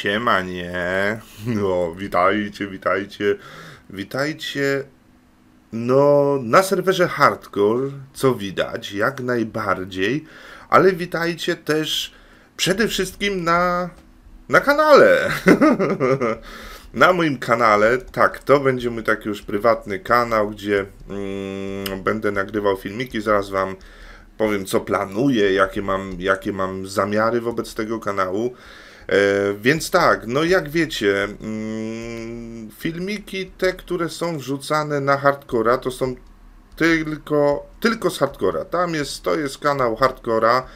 Siema, nie. No, witajcie, witajcie. Witajcie. No, na serwerze Hardcore, co widać, jak najbardziej, ale witajcie też przede wszystkim na, na kanale. na moim kanale, tak, to będzie mój taki już prywatny kanał, gdzie mm, będę nagrywał filmiki, zaraz wam powiem, co planuję, jakie mam, jakie mam zamiary wobec tego kanału. E, więc tak, no jak wiecie, mm, filmiki te, które są wrzucane na hardcora, to są tylko, tylko z hardcora. Tam jest, to jest kanał hardcora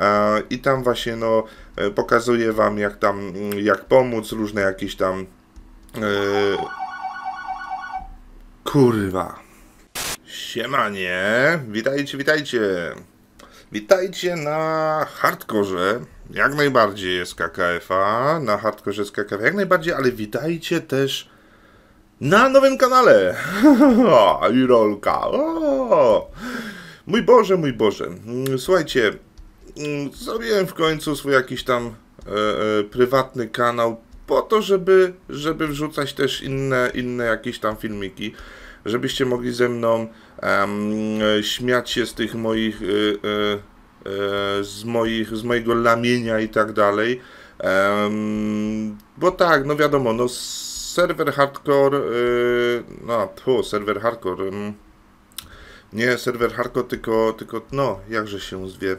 e, i tam właśnie no, e, pokazuję wam jak tam, mm, jak pomóc, różne jakieś tam kurwa. Siemanie, witajcie, witajcie. Witajcie na hardkorze. Jak najbardziej jest KKFA, na hardcore jest KKFA, jak najbardziej, ale witajcie też na nowym kanale. I rolka. Mój Boże, mój Boże. Mm, słuchajcie, mm, zrobiłem w końcu swój jakiś tam e, e, prywatny kanał po to, żeby, żeby wrzucać też inne, inne jakieś tam filmiki, żebyście mogli ze mną e, śmiać się z tych moich... E, e E, z, moich, z mojego lamienia i tak dalej. Bo tak, no wiadomo, no serwer hardcore, e, no po serwer hardcore, nie serwer hardcore, tylko, tylko no, jakże się zwie.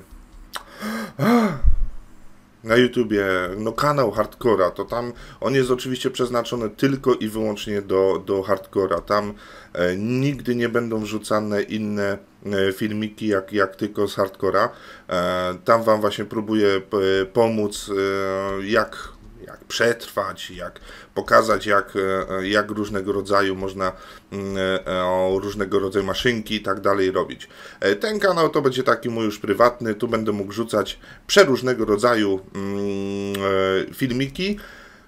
na YouTubie, no kanał hardcora, to tam on jest oczywiście przeznaczony tylko i wyłącznie do, do hardcora. Tam e, nigdy nie będą wrzucane inne e, filmiki, jak, jak tylko z hardcora. E, tam Wam właśnie próbuję pomóc, e, jak przetrwać, jak pokazać, jak, e, jak różnego rodzaju można mm, e, e, o różnego rodzaju maszynki i tak dalej robić. Ten kanał to będzie taki mój już prywatny, tu będę mógł rzucać przeróżnego rodzaju mm, filmiki,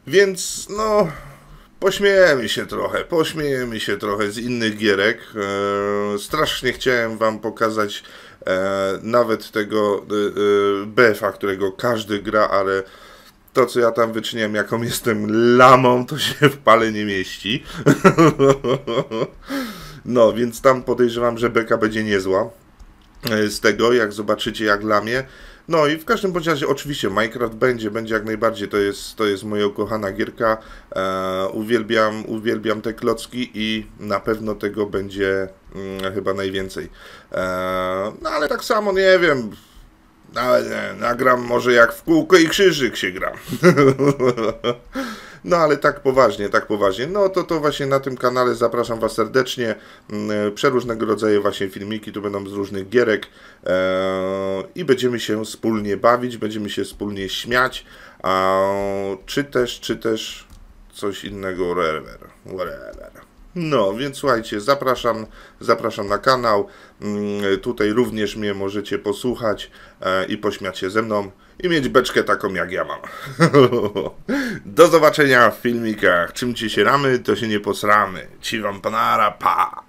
więc no pośmiejemy się trochę, pośmiejemy się trochę z innych gierek. strasznie chciałem Wam pokazać nawet tego befa BF-a, którego każdy gra, ale to, co ja tam wyczyniam, jaką jestem lamą, to się w pale nie mieści. no, więc tam podejrzewam, że beka będzie niezła e, z tego, jak zobaczycie, jak lamie. No i w każdym bądź razie oczywiście Minecraft będzie, będzie jak najbardziej, to jest, to jest moja ukochana gierka, e, uwielbiam, uwielbiam te klocki i na pewno tego będzie mm, chyba najwięcej. E, no ale tak samo, nie wiem, ale nie, nagram może jak w kółko i krzyżyk się gra. No ale tak poważnie, tak poważnie. No to to właśnie na tym kanale zapraszam Was serdecznie. Mm, przeróżnego rodzaju właśnie filmiki tu będą z różnych gierek eee, i będziemy się wspólnie bawić, będziemy się wspólnie śmiać, czy też, czy też coś innego, whatever, whatever. No, więc słuchajcie, zapraszam, zapraszam na kanał. Mm, tutaj również mnie możecie posłuchać e, i pośmiać się ze mną i mieć beczkę taką jak ja mam. Do zobaczenia w filmikach. Czym ci się ramy, to się nie posramy. Ci wam panara, pa!